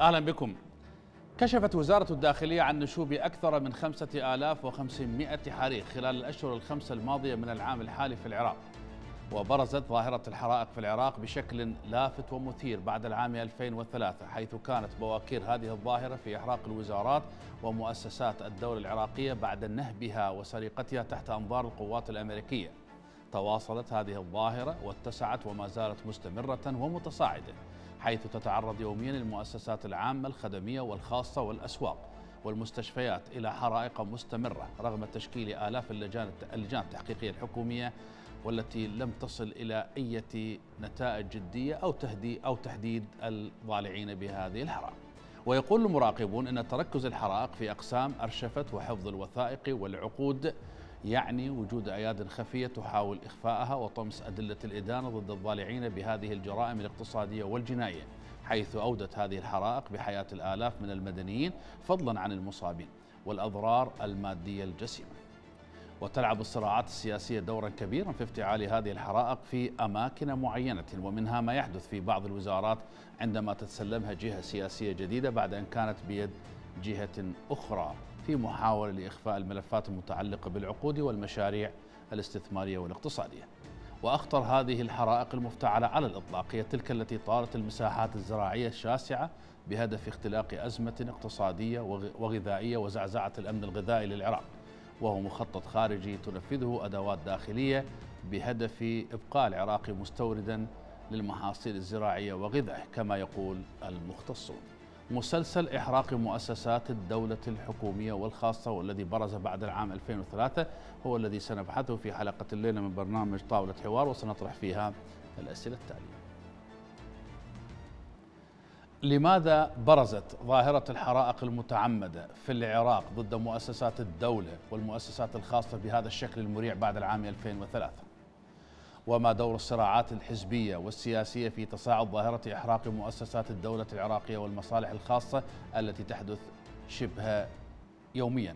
أهلا بكم كشفت وزارة الداخلية عن نشوب أكثر من 5500 حريق خلال الأشهر الخمسة الماضية من العام الحالي في العراق وبرزت ظاهرة الحرائق في العراق بشكل لافت ومثير بعد العام 2003 حيث كانت بواكير هذه الظاهرة في إحراق الوزارات ومؤسسات الدولة العراقية بعد نهبها وسرقتها تحت أنظار القوات الأمريكية تواصلت هذه الظاهرة واتسعت وما زالت مستمرة ومتصاعدة حيث تتعرض يوميا المؤسسات العامة الخدمية والخاصة والأسواق والمستشفيات إلى حرائق مستمرة رغم تشكيل آلاف اللجان التحقيقية الحكومية والتي لم تصل إلى أي نتائج جدية أو, تهدي أو تحديد الضالعين بهذه الحرائق ويقول المراقبون أن تركز الحرائق في أقسام أرشفة وحفظ الوثائق والعقود يعني وجود أياد خفية تحاول إخفاءها وطمس أدلة الإدانة ضد الضالعين بهذه الجرائم الاقتصادية والجنائية حيث أودت هذه الحرائق بحياة الآلاف من المدنيين فضلا عن المصابين والأضرار المادية الجسيمة وتلعب الصراعات السياسية دورا كبيرا في افتعال هذه الحرائق في أماكن معينة ومنها ما يحدث في بعض الوزارات عندما تتسلمها جهة سياسية جديدة بعد أن كانت بيد جهة أخرى في محاولة لإخفاء الملفات المتعلقة بالعقود والمشاريع الاستثمارية والاقتصادية وأخطر هذه الحرائق المفتعلة على الإطلاق هي تلك التي طارت المساحات الزراعية الشاسعة بهدف اختلاق أزمة اقتصادية وغذائية وزعزعة الأمن الغذائي للعراق وهو مخطط خارجي تنفذه أدوات داخلية بهدف إبقاء العراق مستوردا للمحاصيل الزراعية وغذائه كما يقول المختصون مسلسل إحراق مؤسسات الدولة الحكومية والخاصة والذي برز بعد العام 2003 هو الذي سنبحثه في حلقة الليلة من برنامج طاولة حوار وسنطرح فيها الأسئلة التالية لماذا برزت ظاهرة الحرائق المتعمدة في العراق ضد مؤسسات الدولة والمؤسسات الخاصة بهذا الشكل المريع بعد العام 2003؟ وما دور الصراعات الحزبية والسياسية في تصاعد ظاهرة إحراق مؤسسات الدولة العراقية والمصالح الخاصة التي تحدث شبه يوميا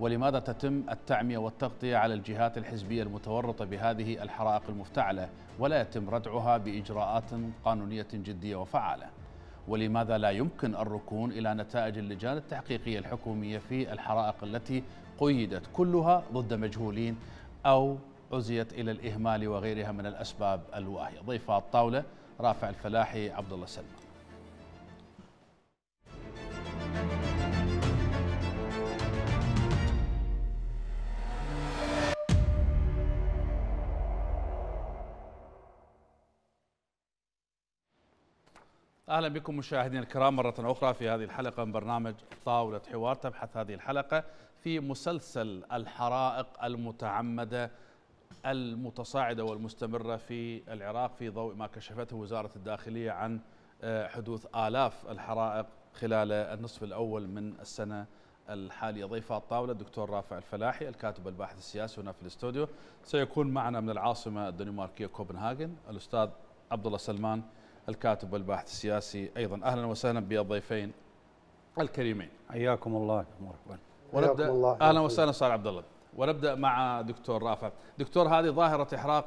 ولماذا تتم التعمية والتغطية على الجهات الحزبية المتورطة بهذه الحرائق المفتعلة ولا يتم ردعها بإجراءات قانونية جدية وفعالة ولماذا لا يمكن الركون إلى نتائج اللجان التحقيقية الحكومية في الحرائق التي قيدت كلها ضد مجهولين أو عزيت إلى الإهمال وغيرها من الأسباب الواهية ضيف الطاولة رافع الفلاحي عبد الله سلمان اهلا بكم مشاهدينا الكرام مره اخرى في هذه الحلقه من برنامج طاوله حوار تبحث هذه الحلقه في مسلسل الحرائق المتعمده المتصاعدة والمستمرة في العراق في ضوء ما كشفته وزارة الداخلية عن آه، حدوث آلاف الحرائق خلال النصف الأول من السنة الحالية ضيف الطاولة الدكتور رافع الفلاحي الكاتب الباحث السياسي هنا في الاستوديو سيكون معنا من العاصمة الدنماركية كوبنهاجن الأستاذ عبد الله سلمان الكاتب والباحث السياسي أيضا أهلا وسهلا بالضيفين الكريمين حياكم الله ونبدأ أهلا وسهلا أستاذ عبد الله ونبدا مع دكتور رافع دكتور هذه ظاهره احراق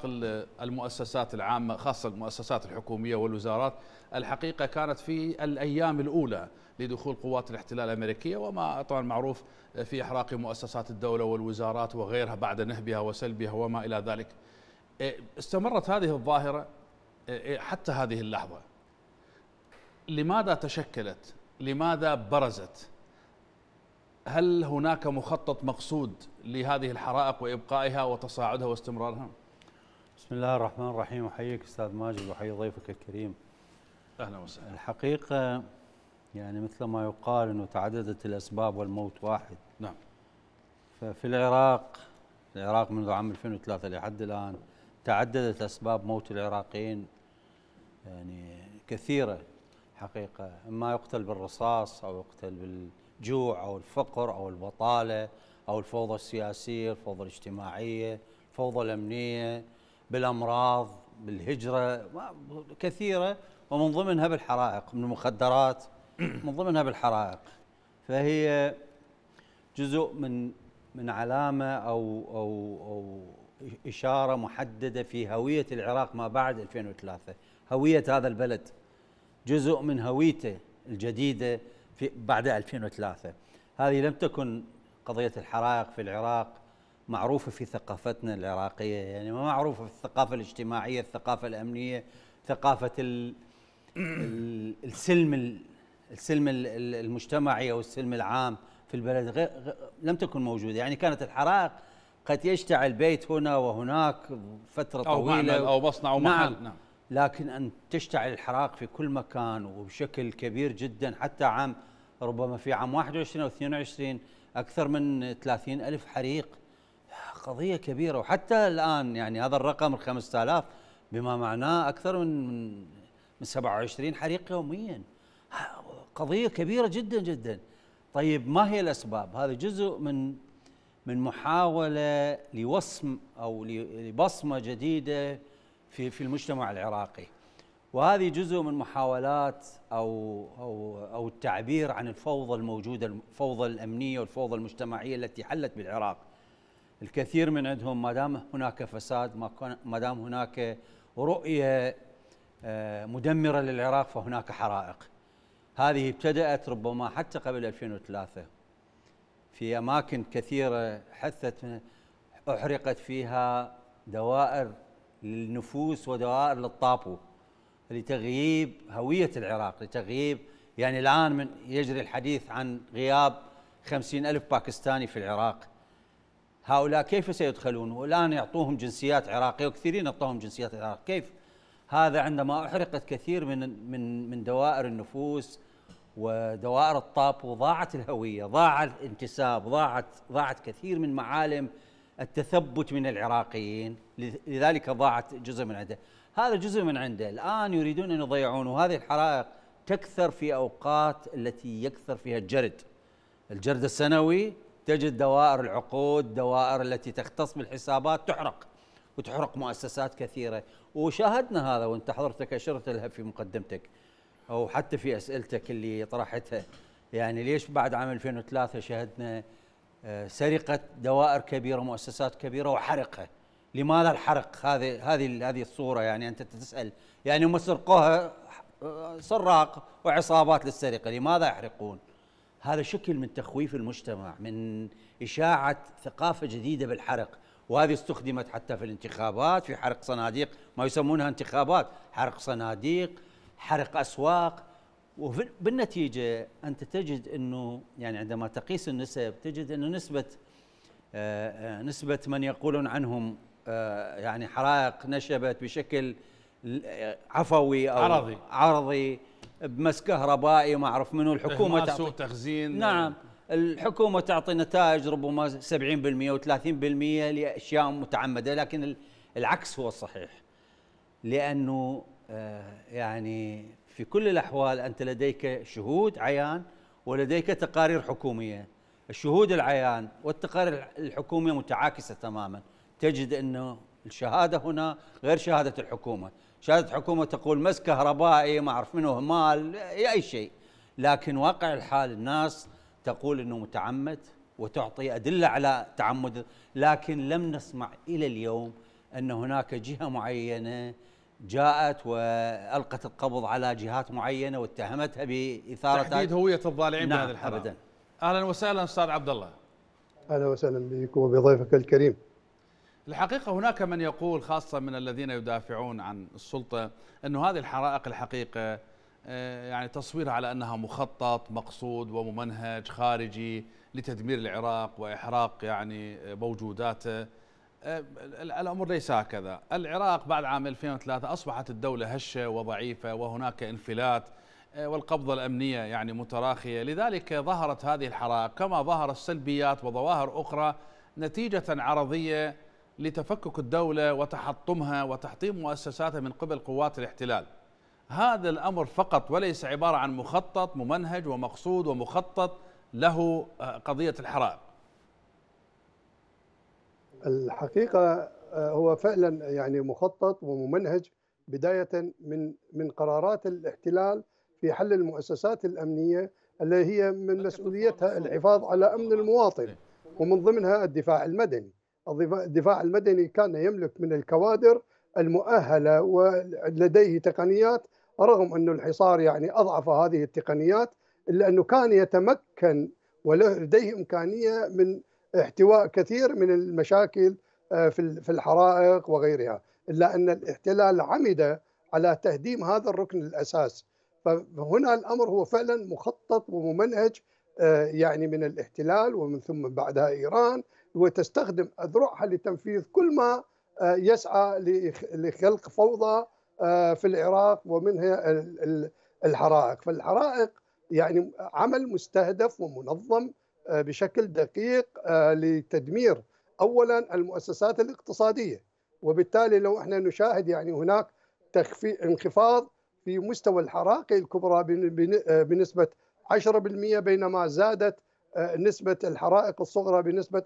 المؤسسات العامه خاصه المؤسسات الحكوميه والوزارات الحقيقه كانت في الايام الاولى لدخول قوات الاحتلال الامريكيه وما طبعا معروف في احراق مؤسسات الدوله والوزارات وغيرها بعد نهبها وسلبها وما الى ذلك إيه، استمرت هذه الظاهره إيه، إيه، حتى هذه اللحظه لماذا تشكلت لماذا برزت هل هناك مخطط مقصود لهذه الحرائق وابقائها وتصاعدها واستمرارها؟ بسم الله الرحمن الرحيم احييك استاذ ماجد واحيي ضيفك الكريم. اهلا وسهلا. الحقيقه يعني مثل ما يقال انه تعددت الاسباب والموت واحد. نعم. ففي العراق العراق منذ عام 2003 لحد الان تعددت اسباب موت العراقيين يعني كثيره حقيقه، اما يقتل بالرصاص او يقتل بال الجوع او الفقر او البطاله او الفوضى السياسيه، الفوضى الاجتماعيه، الفوضى الامنيه، بالامراض، بالهجره كثيره ومن ضمنها بالحرائق من المخدرات من ضمنها بالحرائق فهي جزء من من علامه او او او اشاره محدده في هويه العراق ما بعد 2003 هويه هذا البلد جزء من هويته الجديده في بعد 2003 هذه لم تكن قضية الحرائق في العراق معروفة في ثقافتنا العراقية يعني ما معروفة في الثقافة الاجتماعية الثقافة الأمنية ثقافة الـ السلم السلم المجتمعي أو السلم العام في البلد غير لم تكن موجودة يعني كانت الحرائق قد يشتعل بيت هنا وهناك فترة أو طويلة أو مصنع أو نعم, نعم لكن أن تشتعل الحرائق في كل مكان وبشكل كبير جدا حتى عام ربما في عام 21 أو 22 أكثر من 30 ألف حريق قضية كبيرة وحتى الآن يعني هذا الرقم ال 5000 بما معناه أكثر من من 27 حريق يوميا قضية كبيرة جدا جدا طيب ما هي الأسباب؟ هذا جزء من من محاولة لوصم أو لبصمة جديدة في في المجتمع العراقي وهذه جزء من محاولات او او او التعبير عن الفوضى الموجوده الفوضى الامنيه والفوضى المجتمعيه التي حلت بالعراق الكثير من عندهم ما دام هناك فساد ما دام هناك رؤيه آه، مدمره للعراق فهناك حرائق هذه ابتدات ربما حتى قبل 2003 في اماكن كثيره حثت احرقت فيها دوائر للنفوس ودوائر للطابو لتغييب هوية العراق لتغييب يعني الآن من يجري الحديث عن غياب خمسين ألف باكستاني في العراق هؤلاء كيف سيدخلون والآن يعطوهم جنسيات عراقية وكثيرين أعطوهم جنسيات العراق كيف هذا عندما أحرقت كثير من من من دوائر النفوس ودوائر الطاب وضاعت الهوية ضاع الانتساب ضاعت ضاعت كثير من معالم التثبت من العراقيين لذلك ضاعت جزء من عنده هذا جزء من عنده الآن يريدون أن يضيعون وهذه الحرائق تكثر في أوقات التي يكثر فيها الجرد الجرد السنوي تجد دوائر العقود دوائر التي تختص بالحسابات تحرق وتحرق مؤسسات كثيرة وشاهدنا هذا وانت حضرتك أشرت لها في مقدمتك أو حتى في أسئلتك اللي طرحتها يعني ليش بعد عام 2003 شهدنا آه، سرقة دوائر كبيرة مؤسسات كبيرة وحرقة لماذا الحرق هذه هذه هذه الصورة يعني أنت تسأل يعني هم سرقوها آه، سراق وعصابات للسرقة لماذا يحرقون هذا شكل من تخويف المجتمع من إشاعة ثقافة جديدة بالحرق وهذه استخدمت حتى في الانتخابات في حرق صناديق ما يسمونها انتخابات حرق صناديق حرق أسواق وبالنتيجه انت تجد انه يعني عندما تقيس النسب تجد انه نسبه آه، آه، نسبه من يقولون عنهم آه، يعني حرائق نشبت بشكل عفوي او عرضي عرضي بمس كهربائي ما اعرف منو الحكومه تعطي سوء تخزين نعم الحكومه تعطي نتائج ربما 70% و30% لاشياء متعمده لكن العكس هو الصحيح لانه يعني في كل الأحوال أنت لديك شهود عيان ولديك تقارير حكومية الشهود العيان والتقارير الحكومية متعاكسة تماما تجد أنه الشهادة هنا غير شهادة الحكومة شهادة الحكومة تقول مس كهربائي ما أعرف منه مال أي شيء لكن واقع الحال الناس تقول أنه متعمد وتعطي أدلة على تعمد لكن لم نسمع إلى اليوم أن هناك جهة معينة جاءت والقت القبض على جهات معينه واتهمتها باثاره تحديد هويه الضالعين نعم بهذا الحرام ابدا اهلا وسهلا استاذ عبد الله اهلا وسهلا بكم وبضيفك الكريم الحقيقه هناك من يقول خاصه من الذين يدافعون عن السلطه انه هذه الحرائق الحقيقه آه، يعني تصويرها على انها مخطط مقصود وممنهج خارجي لتدمير العراق واحراق يعني موجوداته الامر ليس هكذا، العراق بعد عام 2003 اصبحت الدوله هشه وضعيفه وهناك انفلات آه، والقبضه الامنيه يعني متراخيه، لذلك ظهرت هذه الحرائق كما ظهر السلبيات وظواهر اخرى نتيجه عرضيه لتفكك الدوله وتحطمها وتحطيم مؤسساتها من قبل قوات الاحتلال. هذا الامر فقط وليس عباره عن مخطط ممنهج ومقصود ومخطط له آه، قضيه الحرائق. الحقيقه آه، هو فعلا يعني مخطط وممنهج بدايه من من قرارات الاحتلال في حل المؤسسات الامنيه التي هي من مسؤوليتها الحفاظ على امن المواطن إيه. ومن ضمنها الدفاع المدني الدفاع المدني كان يملك من الكوادر المؤهله ولديه تقنيات رغم انه الحصار يعني اضعف هذه التقنيات الا انه كان يتمكن ولديه امكانيه من احتواء كثير من المشاكل آه، في الحرائق وغيرها إلا أن الاحتلال عمد على تهديم هذا الركن الأساس فهنا الأمر هو فعلا مخطط وممنهج آه، يعني من الاحتلال ومن ثم بعدها إيران وتستخدم أذرعها لتنفيذ كل ما آه، يسعى لخلق فوضى في العراق ومنها الحرائق فالحرائق يعني عمل مستهدف ومنظم آه، بشكل دقيق آه، لتدمير اولا المؤسسات الاقتصاديه وبالتالي لو احنا نشاهد يعني هناك تخفي انخفاض في مستوى الحراقي الكبرى آه، بنسبه 10% بينما زادت نسبه الحرائق الصغرى بنسبه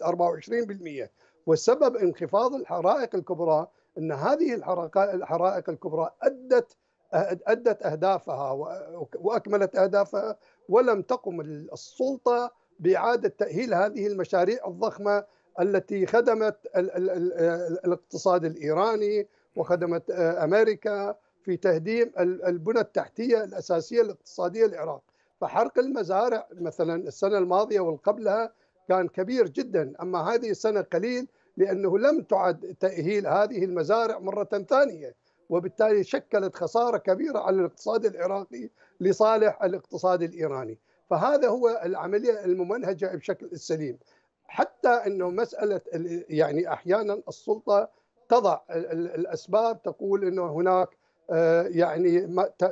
24% والسبب انخفاض الحرائق الكبرى ان هذه الحرائق الكبرى ادت ادت اهدافها واكملت اهدافها ولم تقم السلطه باعاده تاهيل هذه المشاريع الضخمه التي خدمت الاقتصاد الايراني وخدمت آه، امريكا في تهديم البنى التحتيه الاساسيه الاقتصاديه للعراق، فحرق المزارع مثلا السنه الماضيه والقبلها كان كبير جدا، اما هذه السنه قليل لانه لم تعد تاهيل هذه المزارع مره ثانيه، وبالتالي شكلت خساره كبيره على الاقتصاد العراقي لصالح الاقتصاد الايراني. فهذا هو العمليه الممنهجه بشكل السليم حتى انه مساله يعني احيانا السلطه تضع الاسباب تقول انه هناك آه، يعني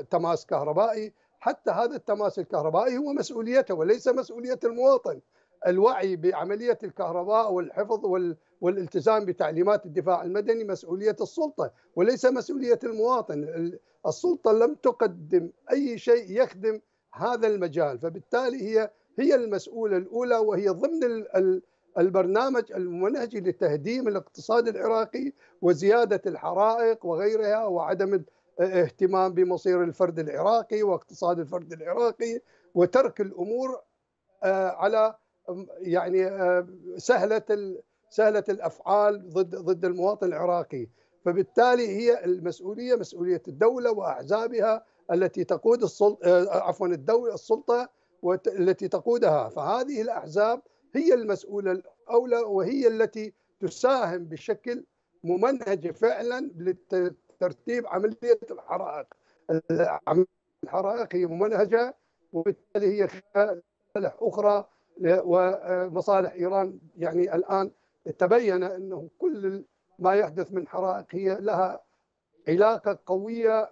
تماس كهربائي حتى هذا التماس الكهربائي هو مسؤوليته وليس مسؤوليه المواطن الوعي بعمليه الكهرباء والحفظ وال والالتزام بتعليمات الدفاع المدني مسؤوليه السلطه وليس مسؤوليه المواطن السلطه لم تقدم اي شيء يخدم هذا المجال فبالتالي هي هي المسؤولة الأولى وهي ضمن البرنامج المنهجي لتهديم الاقتصاد العراقي وزيادة الحرائق وغيرها وعدم الاهتمام بمصير الفرد العراقي واقتصاد الفرد العراقي وترك الأمور آه، على يعني آه، سهلة سهلة الأفعال ضد ضد المواطن العراقي فبالتالي هي المسؤولية مسؤولية الدولة وأحزابها التي تقود السلطة آه، آه، عفوا الدولة السلطة التي تقودها فهذه الأحزاب هي المسؤولة الأولى وهي التي تساهم بشكل ممنهج فعلا لترتيب عملية الحرائق الحرائق هي ممنهجة وبالتالي هي مصالح أخرى ومصالح إيران يعني الآن تبين أنه كل ما يحدث من حرائق هي لها علاقة قوية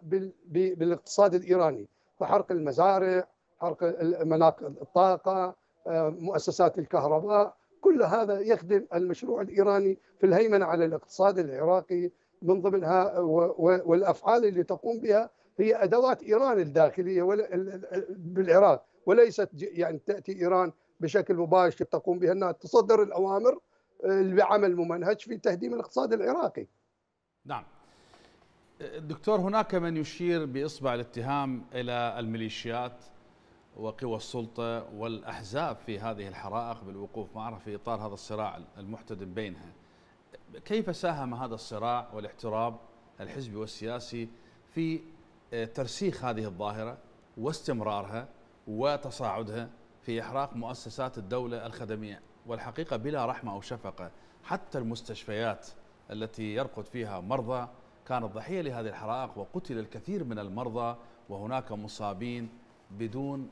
بالاقتصاد الإيراني فحرق المزارع حرق مناطق الطاقة آه، مؤسسات الكهرباء كل هذا يخدم المشروع الإيراني في الهيمنة على الاقتصاد العراقي من ضمنها آه، والأفعال اللي تقوم بها هي أدوات إيران الداخلية بالعراق وليست يعني تأتي إيران بشكل مباشر تقوم بها أنها تصدر الأوامر آه، بعمل ممنهج في تهديم الاقتصاد العراقي نعم دكتور هناك من يشير باصبع الاتهام الى الميليشيات وقوى السلطه والاحزاب في هذه الحرائق بالوقوف معها في اطار هذا الصراع المحتدم بينها. كيف ساهم هذا الصراع والاحتراب الحزبي والسياسي في آه، ترسيخ هذه الظاهره واستمرارها وتصاعدها في احراق مؤسسات الدوله الخدميه والحقيقه بلا رحمه او شفقه حتى المستشفيات التي يرقد فيها مرضى كانت ضحية لهذه الحرائق وقتل الكثير من المرضى وهناك مصابين بدون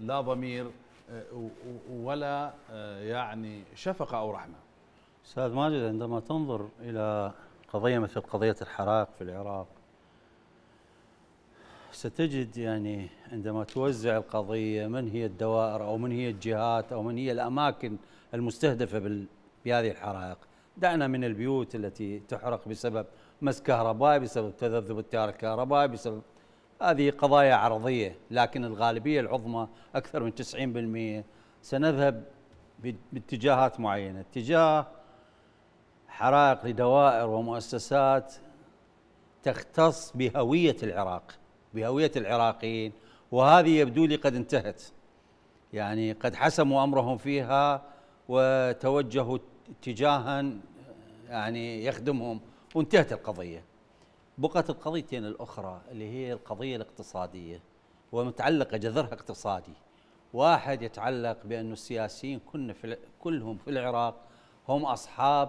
لا ضمير آه، ولا آه، يعني شفقة أو رحمة أستاذ ماجد عندما تنظر إلى قضية مثل قضية الحرائق في العراق ستجد يعني عندما توزع القضية من هي الدوائر أو من هي الجهات أو من هي الأماكن المستهدفة بهذه الحرائق دعنا من البيوت التي تحرق بسبب مس كهرباء بسبب تذبذب التيار الكهربائي بسبب هذه قضايا عرضيه لكن الغالبيه العظمى اكثر من 90% سنذهب باتجاهات معينه، اتجاه حرائق لدوائر ومؤسسات تختص بهويه العراق، بهويه العراقيين وهذه يبدو لي قد انتهت. يعني قد حسموا امرهم فيها وتوجهوا اتجاها يعني يخدمهم وانتهت القضية بقت القضيتين الأخرى اللي هي القضية الاقتصادية ومتعلقة جذرها اقتصادي واحد يتعلق بأن السياسيين كنا في كلهم في العراق هم أصحاب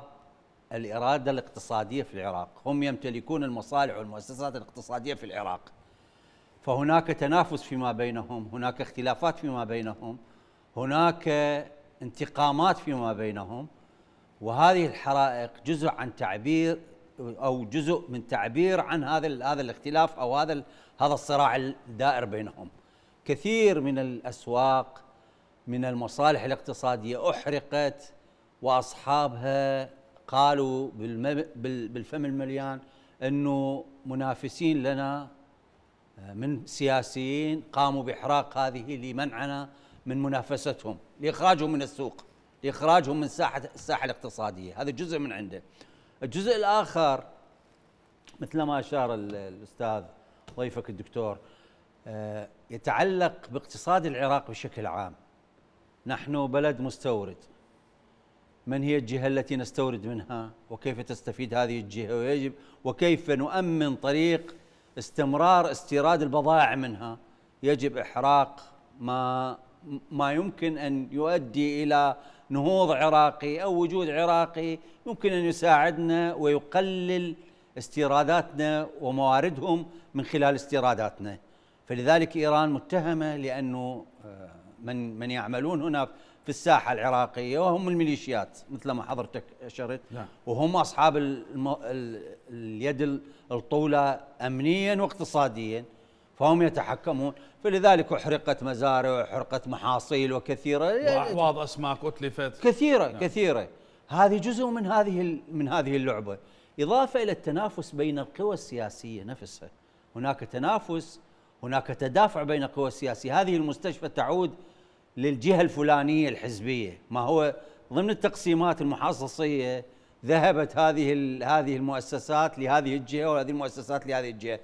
الإرادة الاقتصادية في العراق هم يمتلكون المصالح والمؤسسات الاقتصادية في العراق فهناك تنافس فيما بينهم هناك اختلافات فيما بينهم هناك انتقامات فيما بينهم وهذه الحرائق جزء عن تعبير او جزء من تعبير عن هذا هذا الاختلاف او هذا هذا الصراع الدائر بينهم كثير من الاسواق من المصالح الاقتصاديه احرقت واصحابها قالوا بالفم المليان انه منافسين لنا آه، من سياسيين قاموا باحراق هذه لمنعنا من منافستهم لاخراجهم من السوق لاخراجهم من ساحه الساحه الاقتصاديه هذا جزء من عنده الجزء الاخر مثل ما اشار الاستاذ ضيفك الدكتور آه، يتعلق باقتصاد العراق بشكل عام نحن بلد مستورد من هي الجهة التي نستورد منها وكيف تستفيد هذه الجهة ويجب وكيف نؤمن طريق استمرار استيراد البضائع منها يجب إحراق ما ما يمكن أن يؤدي إلى نهوض عراقي او وجود عراقي يمكن ان يساعدنا ويقلل استيراداتنا ومواردهم من خلال استيراداتنا فلذلك ايران متهمه لانه آه، من من يعملون هنا في الساحه العراقيه وهم الميليشيات مثل ما حضرتك اشرت نعم. وهم اصحاب اليد الطوله امنيا واقتصاديا فهم يتحكمون فلذلك احرقت مزارع وحرقت محاصيل وكثيره واحواض اسماك اتلفت كثيره نعم. كثيره هذه جزء من هذه من هذه اللعبه اضافه الى التنافس بين القوى السياسيه نفسها هناك تنافس هناك تدافع بين القوى السياسيه هذه المستشفى تعود للجهه الفلانيه الحزبيه ما هو ضمن التقسيمات المحصصيه ذهبت هذه هذه المؤسسات لهذه الجهه وهذه المؤسسات لهذه الجهه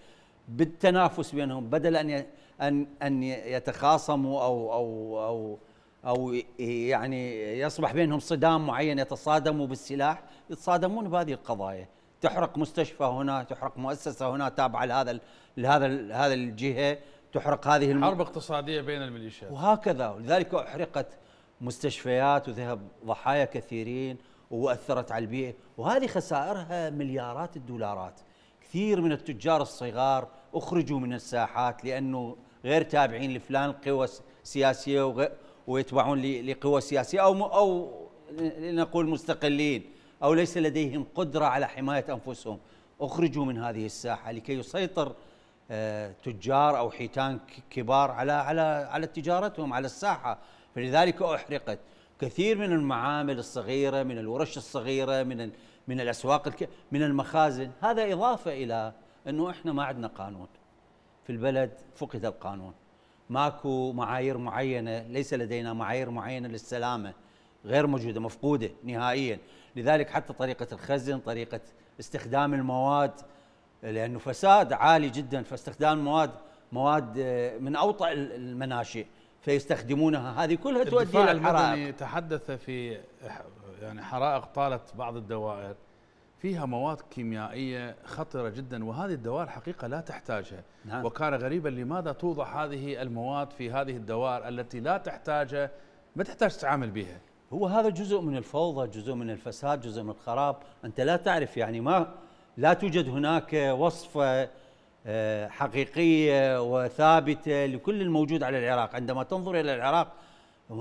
بالتنافس بينهم بدل ان ان ان يتخاصموا او او او او يعني يصبح بينهم صدام معين يتصادموا بالسلاح يتصادمون بهذه القضايا تحرق مستشفى هنا تحرق مؤسسه هنا تابعه لهذا لهذا هذا الجهه تحرق هذه الم... حرب اقتصاديه بين الميليشيات وهكذا ولذلك احرقت مستشفيات وذهب ضحايا كثيرين واثرت على البيئه وهذه خسائرها مليارات الدولارات كثير من التجار الصغار اخرجوا من الساحات لانه غير تابعين لفلان قوى سياسيه ويتبعون لقوى سياسيه او او لنقول مستقلين او ليس لديهم قدره على حمايه انفسهم اخرجوا من هذه الساحه لكي يسيطر آه، تجار او حيتان كبار على على على تجارتهم على الساحه فلذلك احرقت كثير من المعامل الصغيره من الورش الصغيره من من الاسواق الك... من المخازن هذا اضافه الى انه احنا ما عندنا قانون في البلد فقد القانون ماكو معايير معينه ليس لدينا معايير معينه للسلامه غير موجوده مفقوده نهائيا لذلك حتى طريقه الخزن طريقه استخدام المواد لانه فساد عالي جدا فاستخدام مواد مواد آه، من اوطى المناشئ فيستخدمونها هذه كلها تؤدي الى الحرائق تحدث في يعني حرائق طالت بعض الدوائر فيها مواد كيميائية خطرة جدا وهذه الدوائر حقيقة لا تحتاجها نعم. وكان غريبا لماذا توضع هذه المواد في هذه الدوائر التي لا تحتاجها ما تحتاج تتعامل بها هو هذا جزء من الفوضى جزء من الفساد جزء من الخراب أنت لا تعرف يعني ما لا توجد هناك وصفة آه، حقيقية وثابتة لكل الموجود على العراق عندما تنظر إلى العراق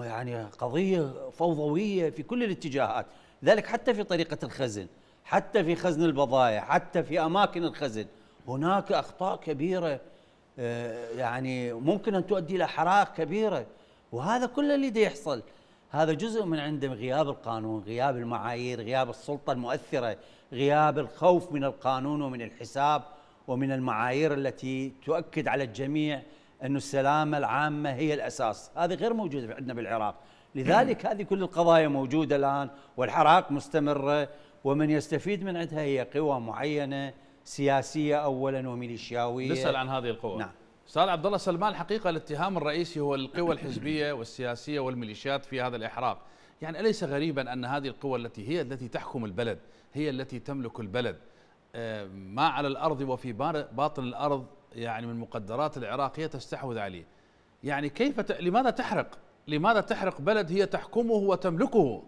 يعني قضية فوضوية في كل الاتجاهات ذلك حتى في طريقة الخزن حتى في خزن البضائع حتى في أماكن الخزن هناك أخطاء كبيرة آه، يعني ممكن أن تؤدي إلى حرائق كبيرة وهذا كله اللي يحصل هذا جزء من عندهم غياب القانون غياب المعايير غياب السلطة المؤثرة غياب الخوف من القانون ومن الحساب ومن المعايير التي تؤكد على الجميع أن السلامة العامة هي الأساس هذه غير موجودة عندنا بالعراق لذلك هذه كل القضايا موجودة الآن والحراك مستمرة ومن يستفيد من عندها هي قوى معينة سياسية أولا وميليشياوية نسأل عن هذه القوى نعم استاذ عبد الله سلمان الحقيقه الاتهام الرئيسي هو القوى الحزبيه والسياسيه والميليشيات في هذا الاحراق، يعني اليس غريبا ان هذه القوى التي هي التي تحكم البلد، هي التي تملك البلد آه، ما على الارض وفي باطن الارض يعني من مقدرات العراقيه تستحوذ عليه يعني كيف ت... لماذا تحرق لماذا تحرق بلد هي تحكمه وتملكه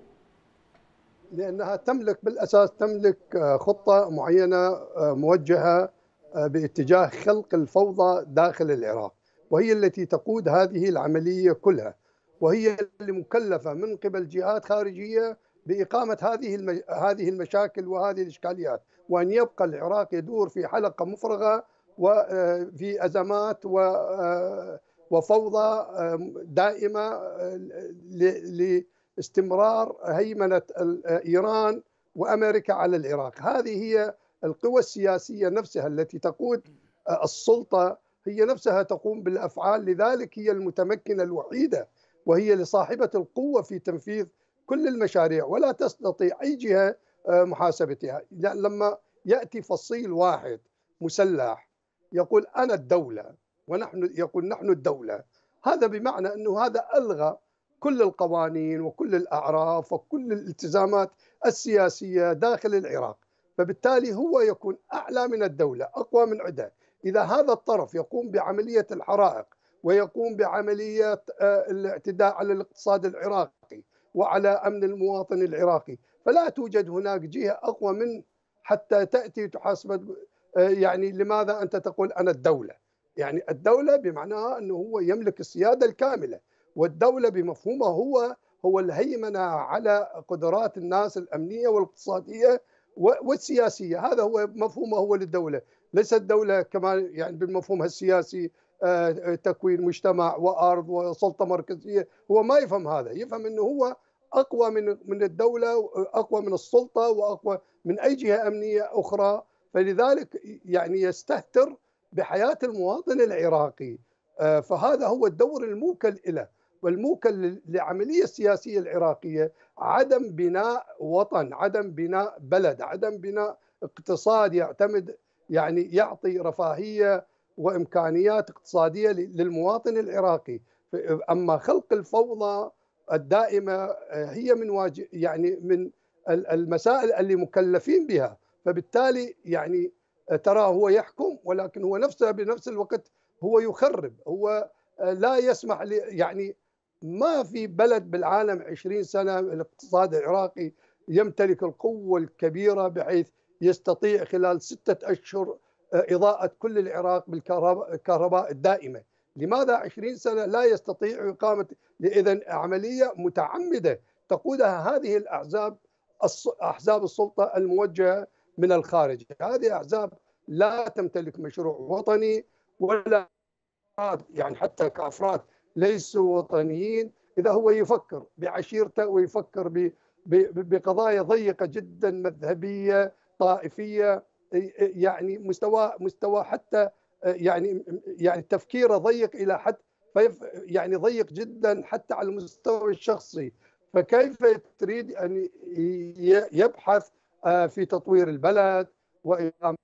لانها تملك بالاساس تملك آه، خطه معينه آه، موجهه آه، باتجاه خلق الفوضى داخل العراق وهي التي تقود هذه العمليه كلها وهي اللي مكلفه من قبل جهات خارجيه باقامه هذه هذه المشاكل وهذه الاشكاليات وان يبقى العراق يدور في حلقه مفرغه وفي آه، أزمات آه، وفوضى آه، دائمة لاستمرار هيمنة إيران وأمريكا على العراق هذه هي القوى السياسية نفسها التي تقود السلطة هي نفسها تقوم بالأفعال لذلك هي المتمكنة الوحيدة وهي لصاحبة القوة في تنفيذ كل المشاريع ولا تستطيع أي جهة محاسبتها لما يأتي فصيل واحد مسلح يقول أنا الدولة ونحن يقول نحن الدولة هذا بمعنى أنه هذا ألغى كل القوانين وكل الأعراف وكل الالتزامات السياسية داخل العراق فبالتالي هو يكون أعلى من الدولة أقوى من عدة إذا هذا الطرف يقوم بعملية الحرائق ويقوم بعملية آه، الاعتداء على الاقتصاد العراقي وعلى أمن المواطن العراقي فلا توجد هناك جهة أقوى من حتى تأتي تحاسب آه، يعني لماذا انت تقول انا الدوله؟ يعني الدوله بمعناها انه هو يملك السياده الكامله والدوله بمفهومها هو هو الهيمنه على قدرات الناس الامنيه والاقتصاديه والسياسيه، هذا هو مفهومه هو للدوله، ليس الدوله كما يعني بالمفهوم السياسي آه، تكوين مجتمع وارض وسلطه مركزيه، هو ما يفهم هذا، يفهم انه هو اقوى من من الدوله اقوى من السلطه واقوى من اي جهه امنيه اخرى فلذلك يعني يستهتر بحياة المواطن العراقي آه، فهذا هو الدور الموكل له والموكل للعملية السياسية العراقية عدم بناء وطن عدم بناء بلد عدم بناء اقتصاد يعتمد يعني يعطي رفاهية وإمكانيات اقتصادية للمواطن العراقي أما خلق الفوضى الدائمة آه، هي من واجب يعني من المسائل اللي مكلفين بها فبالتالي يعني ترى هو يحكم ولكن هو نفسه بنفس الوقت هو يخرب هو آه، لا يسمح يعني ما في بلد بالعالم 20 سنة الاقتصاد العراقي يمتلك القوة الكبيرة بحيث يستطيع خلال ستة أشهر آه، إضاءة كل العراق بالكهرباء الدائمة لماذا 20 سنة لا يستطيع إقامة إذا عملية متعمدة تقودها هذه الأحزاب أحزاب السلطة الموجهة من الخارج هذه أحزاب لا تمتلك مشروع وطني ولا يعني حتى كأفراد ليسوا وطنيين إذا هو يفكر بعشيرته ويفكر بقضايا ضيقة جدا مذهبية طائفية يعني مستوى مستوى حتى يعني يعني تفكيره ضيق الى حد يعني ضيق جدا حتى على المستوى الشخصي فكيف تريد ان يبحث آه، في تطوير البلد وإقامة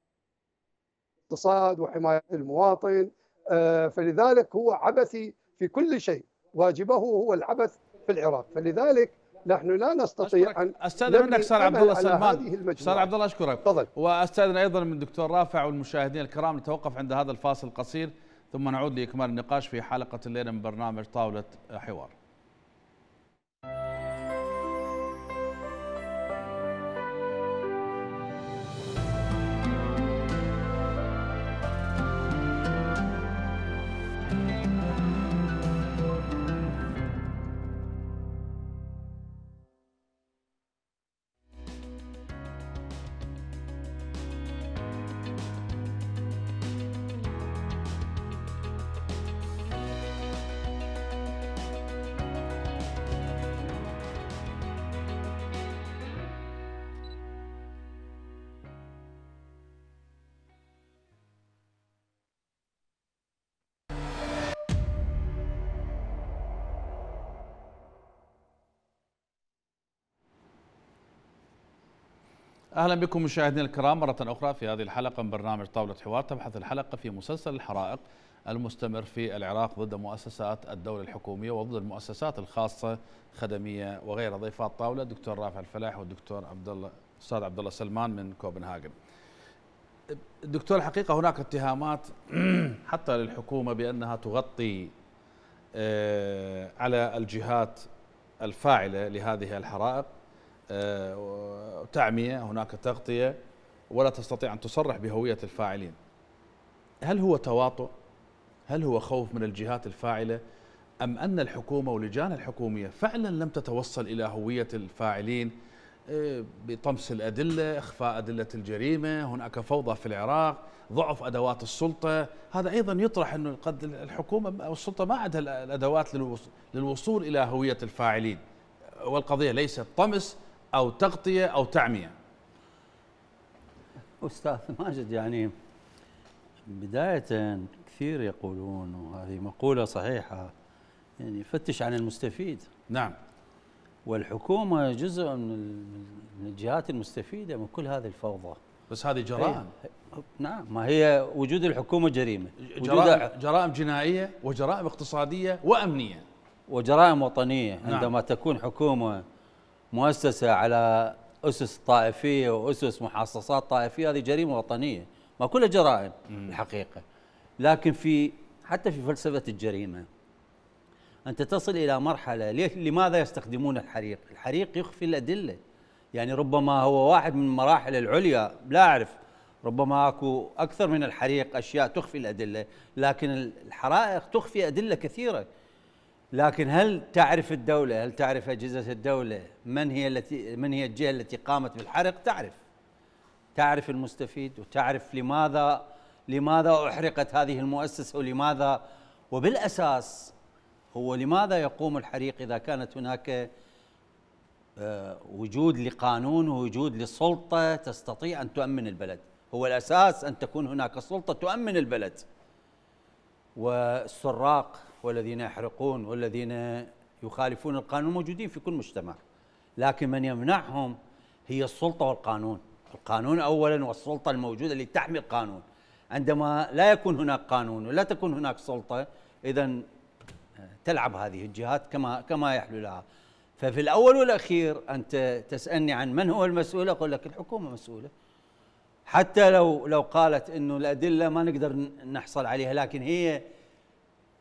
الاقتصاد وحماية المواطن آه، فلذلك هو عبثي في كل شيء واجبه هو العبث في العراق فلذلك نحن لا نستطيع ان استاذن منك سار عبد الله سلمان سار عبد الله اشكرك تفضل وأستاذنا ايضا من الدكتور رافع والمشاهدين الكرام نتوقف عند هذا الفاصل القصير ثم نعود لاكمال النقاش في حلقه الليله من برنامج طاوله حوار اهلا بكم مشاهدينا الكرام مره اخرى في هذه الحلقه من برنامج طاوله حوار تبحث الحلقه في مسلسل الحرائق المستمر في العراق ضد مؤسسات الدوله الحكوميه وضد المؤسسات الخاصه خدميه وغيرها ضيفاء الطاوله الدكتور رافع الفلاح والدكتور عبد الله الاستاذ عبد الله سلمان من كوبنهاجن. دكتور الحقيقه هناك اتهامات حتى للحكومه بانها تغطي آه، على الجهات الفاعله لهذه الحرائق آه، تعمية هناك تغطية ولا تستطيع أن تصرح بهوية الفاعلين هل هو تواطؤ؟ هل هو خوف من الجهات الفاعلة؟ أم أن الحكومة واللجان الحكومية فعلا لم تتوصل إلى هوية الفاعلين آه، بطمس الأدلة إخفاء أدلة الجريمة هناك فوضى في العراق ضعف أدوات السلطة هذا أيضا يطرح أنه قد الحكومة والسلطه ما عندها الأدوات للوصول إلى هوية الفاعلين والقضية ليست طمس أو تغطية أو تعمية أستاذ ماجد يعني بداية كثير يقولون وهذه مقولة صحيحة يعني فتش عن المستفيد نعم والحكومة جزء من الجهات المستفيدة من كل هذه الفوضى بس هذه جرائم نعم ما هي وجود الحكومة جريمة جرائم, جرائم جنائية وجرائم اقتصادية وأمنية وجرائم وطنية نعم. عندما نعم. تكون حكومة مؤسسه على اسس طائفيه واسس محاصصات طائفيه هذه جريمه وطنيه ما كلها جرائم الحقيقه لكن في حتى في فلسفه الجريمه انت تصل الى مرحله ليه لماذا يستخدمون الحريق؟ الحريق يخفي الادله يعني ربما هو واحد من المراحل العليا لا اعرف ربما اكو اكثر من الحريق اشياء تخفي الادله لكن الحرائق تخفي ادله كثيره لكن هل تعرف الدولة هل تعرف أجهزة الدولة من هي التي من هي الجهة التي قامت بالحرق تعرف تعرف المستفيد وتعرف لماذا لماذا أحرقت هذه المؤسسة ولماذا وبالأساس هو لماذا يقوم الحريق إذا كانت هناك آه، وجود لقانون ووجود لسلطة تستطيع أن تؤمن البلد هو الأساس أن تكون هناك سلطة تؤمن البلد والسراق والذين يحرقون والذين يخالفون القانون موجودين في كل مجتمع لكن من يمنعهم هي السلطة والقانون القانون أولا والسلطة الموجودة اللي تحمي القانون عندما لا يكون هناك قانون ولا تكون هناك سلطة إذا آه، تلعب هذه الجهات كما كما يحلو لها ففي الأول والأخير أنت تسألني عن من هو المسؤول أقول لك الحكومة مسؤولة حتى لو لو قالت انه الادله ما نقدر نحصل عليها لكن هي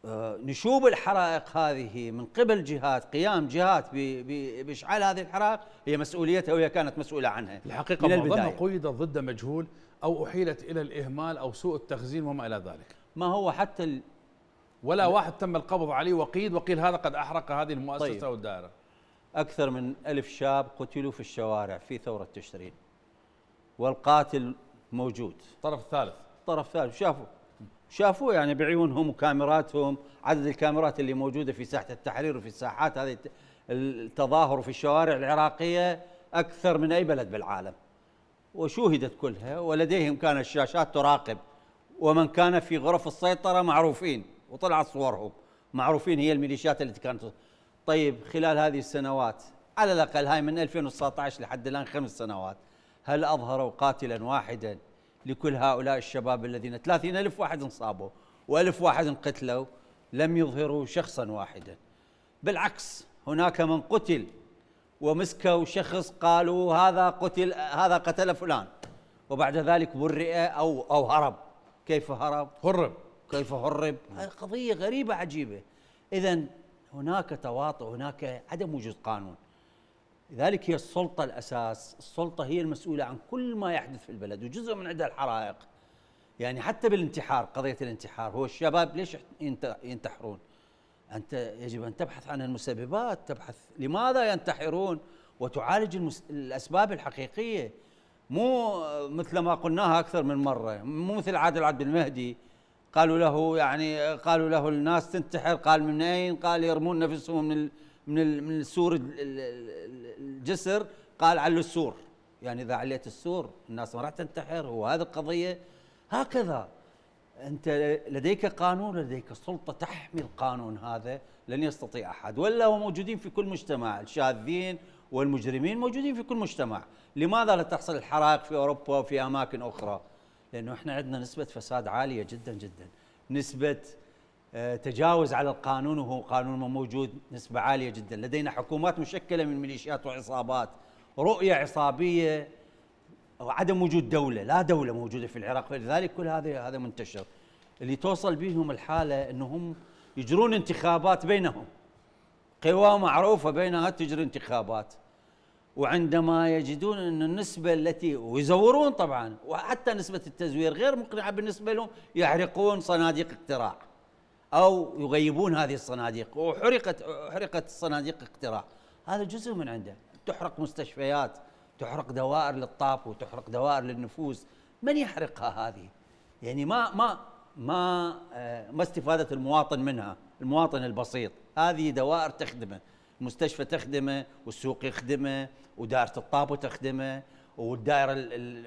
آه، نشوب الحرائق هذه من قبل جهات قيام جهات باشعال هذه الحرائق هي مسؤوليتها وهي كانت مسؤوله عنها الحقيقه من البدايه قيدت ضد مجهول او احيلت الى الاهمال او سوء التخزين وما الى ذلك ما هو حتى ال... ولا واحد تم القبض عليه وقيد وقيل هذا قد احرق هذه المؤسسه طيب. او الدائره اكثر من ألف شاب قتلوا في الشوارع في ثوره تشرين والقاتل موجود الطرف الثالث طرف ثالث شافوا شافوه يعني بعيونهم وكاميراتهم عدد الكاميرات اللي موجوده في ساحه التحرير وفي الساحات هذه التظاهر في الشوارع العراقيه اكثر من اي بلد بالعالم وشوهدت كلها ولديهم كان الشاشات تراقب ومن كان في غرف السيطره معروفين وطلعت صورهم معروفين هي الميليشيات اللي كانت طيب خلال هذه السنوات على الاقل هاي من 2019 لحد الان خمس سنوات هل اظهروا قاتلا واحدا لكل هؤلاء الشباب الذين 30 ألف واحد انصابوا وألف واحد انقتلوا لم يظهروا شخصا واحدا بالعكس هناك من قتل ومسكوا شخص قالوا هذا قتل هذا قتل فلان وبعد ذلك برئ أو أو هرب كيف هرب؟ هرب كيف هرب؟ قضية غريبة عجيبة إذا هناك تواطؤ هناك عدم وجود قانون لذلك هي السلطة الأساس السلطة هي المسؤولة عن كل ما يحدث في البلد وجزء من عندها الحرائق يعني حتى بالانتحار قضية الانتحار هو الشباب ليش ينتحرون أنت يجب أن تبحث عن المسببات تبحث لماذا ينتحرون وتعالج المس... الأسباب الحقيقية مو مثل ما قلناها أكثر من مرة مو مثل عادل عبد المهدي قالوا له يعني قالوا له الناس تنتحر قال من أين قال يرمون نفسهم من ال... من من السور الجسر قال علوا السور يعني اذا عليت السور الناس ما راح تنتحر وهذه القضيه هكذا انت لديك قانون لديك سلطه تحمي القانون هذا لن يستطيع احد ولا هو موجودين في كل مجتمع الشاذين والمجرمين موجودين في كل مجتمع لماذا لا تحصل الحرائق في اوروبا وفي اماكن اخرى لانه احنا عندنا نسبه فساد عاليه جدا جدا نسبه آه، تجاوز على القانون وهو قانون موجود نسبة عالية جدا لدينا حكومات مشكلة من ميليشيات وعصابات رؤية عصابية وعدم وجود دولة لا دولة موجودة في العراق لذلك كل هذا هذا منتشر اللي توصل بهم الحالة أنهم يجرون انتخابات بينهم قوى معروفة بينها تجري انتخابات وعندما يجدون أن النسبة التي ويزورون طبعا وحتى نسبة التزوير غير مقنعة بالنسبة لهم يحرقون صناديق اقتراع او يغيبون هذه الصناديق وحرقت حرقت الصناديق اقتراع هذا جزء من عنده تحرق مستشفيات تحرق دوائر للطاف وتحرق دوائر للنفوس من يحرقها هذه يعني ما ما ما آه، ما استفاده المواطن منها المواطن البسيط هذه دوائر تخدمه المستشفى تخدمه والسوق يخدمه ودائره الطابو تخدمه والدائره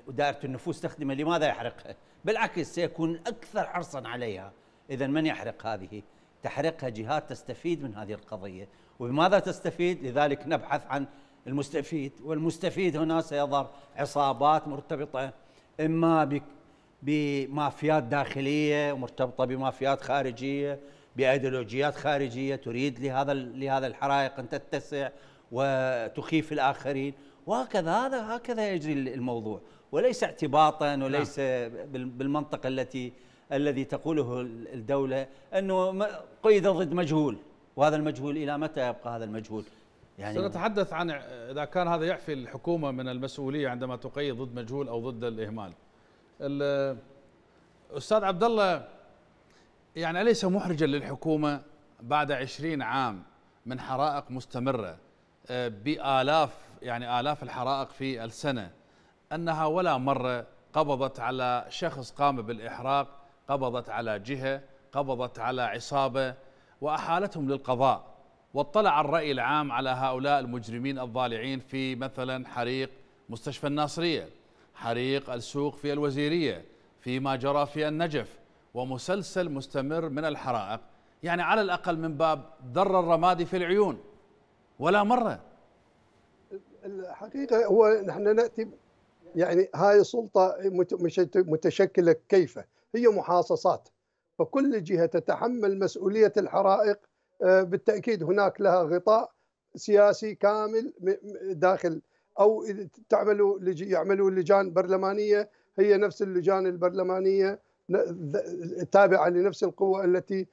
ودائره النفوس تخدمه لماذا يحرقها بالعكس سيكون اكثر حرصا عليها إذا من يحرق هذه؟ تحرقها جهات تستفيد من هذه القضية وبماذا تستفيد؟ لذلك نبحث عن المستفيد والمستفيد هنا سيظهر عصابات مرتبطة إما بمافيات داخلية مرتبطة بمافيات خارجية بأيديولوجيات خارجية تريد لهذا لهذا الحرائق أن تتسع وتخيف الآخرين وهكذا هذا هكذا يجري الموضوع وليس اعتباطا وليس نعم. بالمنطقة التي الذي تقوله الدولة أنه قيد ضد مجهول وهذا المجهول إلى متى يبقى هذا المجهول يعني سنتحدث عن إذا كان هذا يعفي الحكومة من المسؤولية عندما تقيد ضد مجهول أو ضد الإهمال الأستاذ عبد الله يعني أليس محرجا للحكومة بعد عشرين عام من حرائق مستمرة آه، بآلاف يعني آلاف الحرائق في السنة أنها ولا مرة قبضت على شخص قام بالإحراق قبضت على جهة قبضت على عصابة وأحالتهم للقضاء واطلع الرأي العام على هؤلاء المجرمين الضالعين في مثلا حريق مستشفى الناصرية حريق السوق في الوزيرية فيما جرى في النجف ومسلسل مستمر من الحرائق يعني على الأقل من باب در الرمادي في العيون ولا مرة الحقيقة هو نحن نأتي يعني هاي السلطة متشكلة كيف هي محاصصات فكل جهة تتحمل مسؤولية الحرائق آه، بالتأكيد هناك لها غطاء سياسي كامل داخل أو تعملوا يعملوا لجان برلمانية هي نفس اللجان البرلمانية تابعة لنفس القوة التي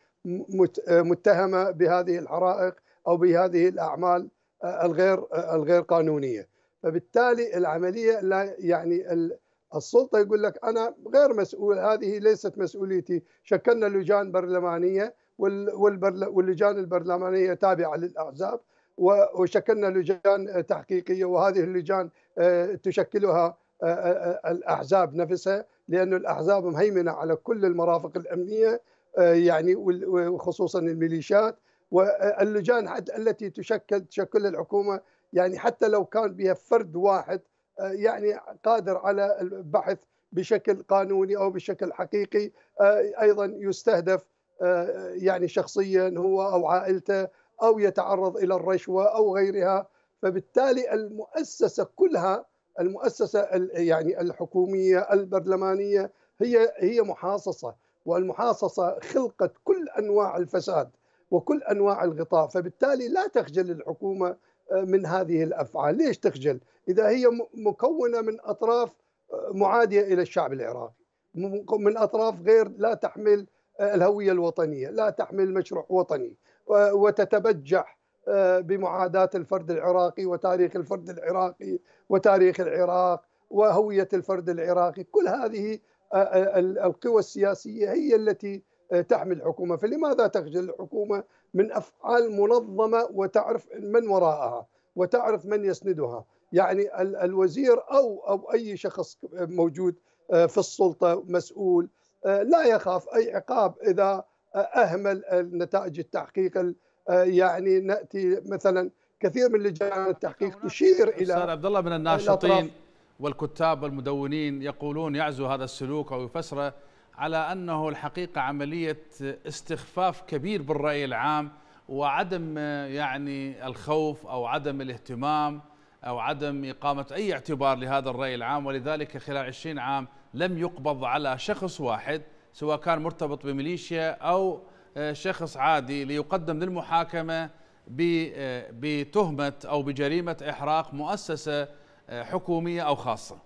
آه، متهمة بهذه الحرائق أو بهذه الأعمال آه، الغير الغير قانونية فبالتالي العملية لا يعني السلطة يقول لك أنا غير مسؤول هذه ليست مسؤوليتي شكلنا لجان برلمانية واللجان البرلمانية تابعة للأحزاب وشكلنا لجان تحقيقية وهذه اللجان آه، تشكلها آه، آه، الأحزاب نفسها لأن الأحزاب مهيمنة على كل المرافق الأمنية يعني وخصوصا الميليشيات واللجان التي تشكل تشكل الحكومة يعني حتى لو كان بها فرد واحد آه، يعني قادر على البحث بشكل قانوني او بشكل حقيقي آه، ايضا يستهدف آه، يعني شخصيا هو او عائلته او يتعرض الى الرشوه او غيرها فبالتالي المؤسسه كلها المؤسسه يعني الحكوميه البرلمانيه هي هي محاصصه والمحاصصه خلقت كل انواع الفساد وكل انواع الغطاء فبالتالي لا تخجل الحكومه من هذه الافعال، ليش تخجل؟ اذا هي مكونه من اطراف آه، معاديه الى الشعب العراقي، من اطراف غير لا تحمل آه، الهويه الوطنيه، لا تحمل مشروع وطني، وتتبجح آه، بمعاداه الفرد العراقي وتاريخ الفرد العراقي وتاريخ العراق وهويه الفرد العراقي، كل هذه القوى السياسيه هي التي آه، تحمي الحكومة فلماذا تخجل الحكومة من أفعال منظمة وتعرف من وراءها وتعرف من يسندها يعني الوزير أو, أو أي شخص موجود آه، في السلطة مسؤول آه، لا يخاف أي عقاب إذا أهمل نتائج التحقيق يعني نأتي مثلا كثير من لجان التحقيق تشير إلى أستاذ عبد الله من الناشطين والكتاب والمدونين يقولون يعزو هذا السلوك أو يفسره على أنه الحقيقة عملية استخفاف كبير بالرأي العام وعدم يعني الخوف أو عدم الاهتمام أو عدم إقامة أي اعتبار لهذا الرأي العام ولذلك خلال 20 عام لم يقبض على شخص واحد سواء كان مرتبط بميليشيا أو آه، شخص عادي ليقدم للمحاكمة آه، بتهمة أو بجريمة إحراق مؤسسة آه، حكومية أو خاصة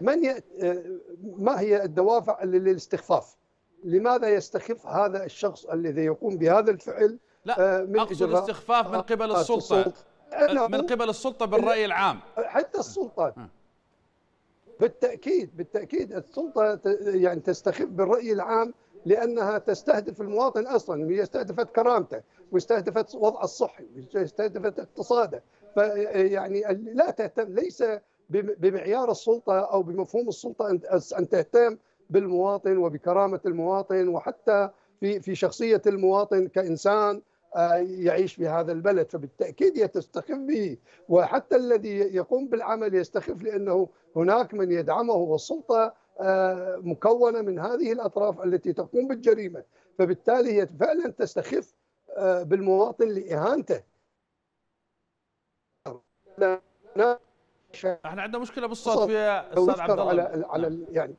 من ي... آه، ما هي الدوافع للاستخفاف؟ لماذا يستخف هذا الشخص الذي يقوم بهذا الفعل لا آه، من اقصد الاستخفاف من آه، قبل السلطه من قبل السلطه بالراي العام حتى السلطه بالتاكيد بالتاكيد السلطه يعني تستخف بالراي العام لانها تستهدف المواطن اصلا وهي استهدفت كرامته واستهدفت وضعه الصحي واستهدفت اقتصاده فيعني لا تهتم ليس بمعيار السلطه او بمفهوم السلطه ان تهتم بالمواطن وبكرامه المواطن وحتى في في شخصيه المواطن كانسان آه، يعيش في هذا البلد فبالتاكيد يستخف به وحتى الذي يقوم بالعمل يستخف لانه هناك من يدعمه والسلطه آه، مكونه من هذه الاطراف التي تقوم بالجريمه فبالتالي هي فعلا تستخف آه، بالمواطن لاهانته احنا عندنا مشكله بالصوت يا استاذ عبد الله على على يعني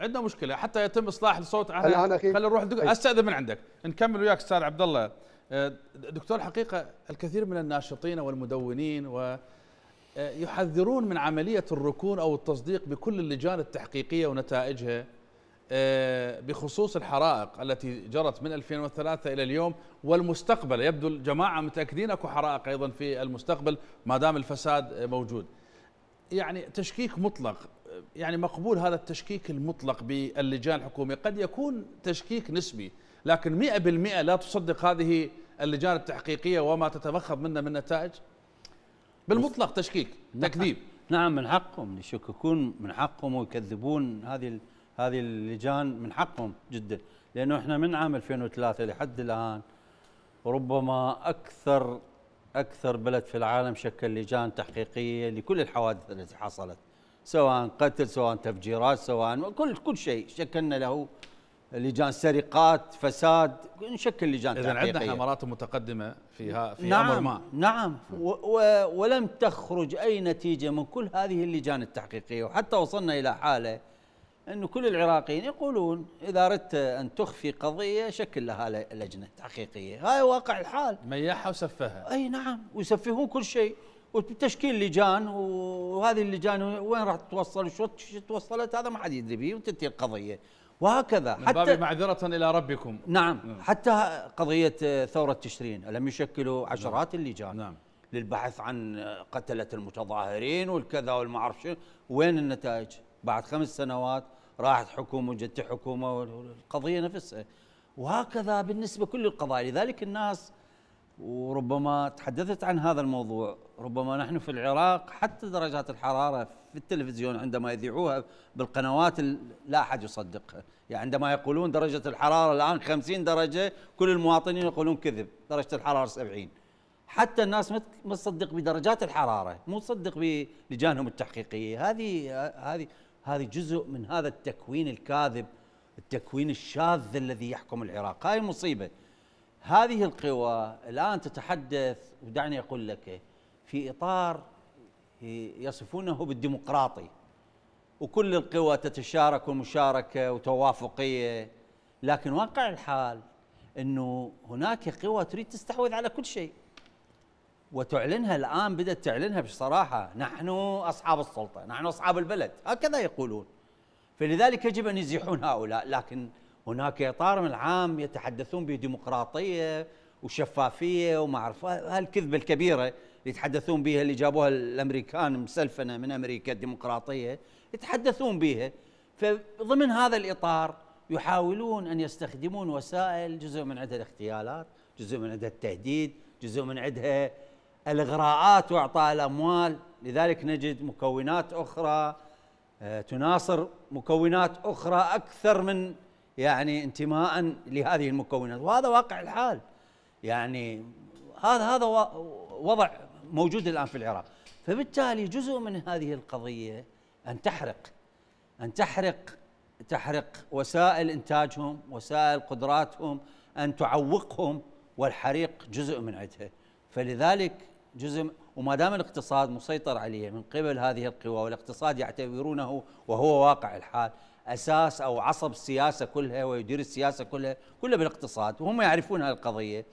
عندنا مشكله حتى يتم اصلاح الصوت انا خلينا نروح دك... استاذن من عندك نكمل وياك استاذ عبد الله آه، دكتور حقيقه الكثير من الناشطين والمدونين و آه، يحذرون من عمليه الركون او التصديق بكل اللجان التحقيقيه ونتائجها آه، بخصوص الحرائق التي جرت من 2003 إلى اليوم والمستقبل يبدو الجماعة متأكدين أكو حرائق أيضا في المستقبل ما دام الفساد موجود يعني تشكيك مطلق يعني مقبول هذا التشكيك المطلق باللجان الحكومية قد يكون تشكيك نسبي لكن 100% لا تصدق هذه اللجان التحقيقية وما تتمخض منه من نتائج بالمطلق تشكيك نعم. تكذيب نعم من حقهم يشككون من حقهم ويكذبون هذه هذه اللجان من حقهم جدا لانه احنا من عام 2003 لحد الان ربما اكثر اكثر بلد في العالم شكل لجان تحقيقيه لكل الحوادث التي حصلت سواء قتل سواء تفجيرات سواء كل كل شيء شكلنا له لجان سرقات فساد نشكل لجان اذا عندنا حملات متقدمه في في نعم امر ما نعم ولم تخرج اي نتيجه من كل هذه اللجان التحقيقيه وحتى وصلنا الى حاله أنه كل العراقيين يقولون إذا أردت أن تخفي قضية شكل لها لجنة تحقيقية هاي واقع الحال ميحها وسفها أي نعم ويسفهون كل شيء وتشكيل لجان وهذه اللجان وين راح توصل وشو توصلت هذا ما حد يدري به وتنتهي القضية وهكذا من حتى باب معذرة إلى ربكم نعم, نعم حتى قضية ثورة تشرين لم يشكلوا عشرات نعم اللجان نعم للبحث عن قتلة المتظاهرين والكذا والمعرفش وين النتائج بعد خمس سنوات راحت حكومه وجدت حكومه والقضيه نفسها وهكذا بالنسبه كل القضايا لذلك الناس وربما تحدثت عن هذا الموضوع ربما نحن في العراق حتى درجات الحرارة في التلفزيون عندما يذيعوها بالقنوات لا أحد يصدقها يعني عندما يقولون درجة الحرارة الآن خمسين درجة كل المواطنين يقولون كذب درجة الحرارة سبعين حتى الناس ما تصدق بدرجات الحرارة مو تصدق بلجانهم التحقيقية هذه هذه هذه جزء من هذا التكوين الكاذب التكوين الشاذ الذي يحكم العراق هاي مصيبة هذه القوى الآن تتحدث ودعني أقول لك في إطار يصفونه بالديمقراطي وكل القوى تتشارك ومشاركة وتوافقية لكن واقع الحال أنه هناك قوى تريد تستحوذ على كل شيء وتعلنها الآن بدأت تعلنها بصراحة نحن أصحاب السلطة نحن أصحاب البلد هكذا يقولون فلذلك يجب أن يزيحون هؤلاء لكن هناك إطار من العام يتحدثون بديمقراطية وشفافية وما أعرف هالكذبة الكبيرة اللي يتحدثون بها اللي جابوها الأمريكان مسلفنة من أمريكا الديمقراطية يتحدثون بها فضمن هذا الإطار يحاولون أن يستخدمون وسائل جزء من عندها الاغتيالات جزء من عندها التهديد جزء من عندها الاغراءات واعطاء الاموال لذلك نجد مكونات اخرى آه، تناصر مكونات اخرى اكثر من يعني انتماء لهذه المكونات وهذا واقع الحال يعني هذا هذا وضع موجود الان في العراق فبالتالي جزء من هذه القضيه ان تحرق ان تحرق تحرق وسائل انتاجهم وسائل قدراتهم ان تعوقهم والحريق جزء من عدها فلذلك جزء وما دام الاقتصاد مسيطر عليه من قبل هذه القوى والاقتصاد يعتبرونه وهو واقع الحال اساس او عصب السياسه كلها ويدير السياسه كلها كلها بالاقتصاد وهم يعرفون هذه القضيه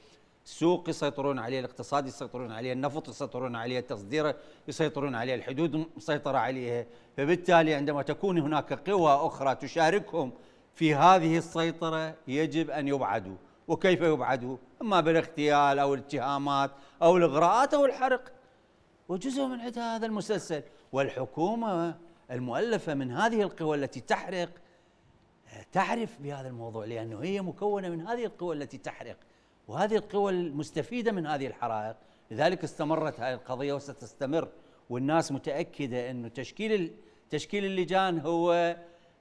السوق يسيطرون عليه الاقتصاد يسيطرون عليه النفط يسيطرون عليه التصدير يسيطرون عليه الحدود مسيطرة عليها فبالتالي عندما تكون هناك قوى أخرى تشاركهم في هذه السيطرة يجب أن يبعدوا وكيف يبعدوا اما بالاغتيال او الاتهامات او الاغراءات او الحرق وجزء من عندها هذا المسلسل والحكومه المؤلفه من هذه القوى التي تحرق تعرف بهذا الموضوع لانه هي مكونه من هذه القوى التي تحرق وهذه القوى المستفيده من هذه الحرائق لذلك استمرت هذه القضيه وستستمر والناس متاكده انه تشكيل تشكيل اللجان هو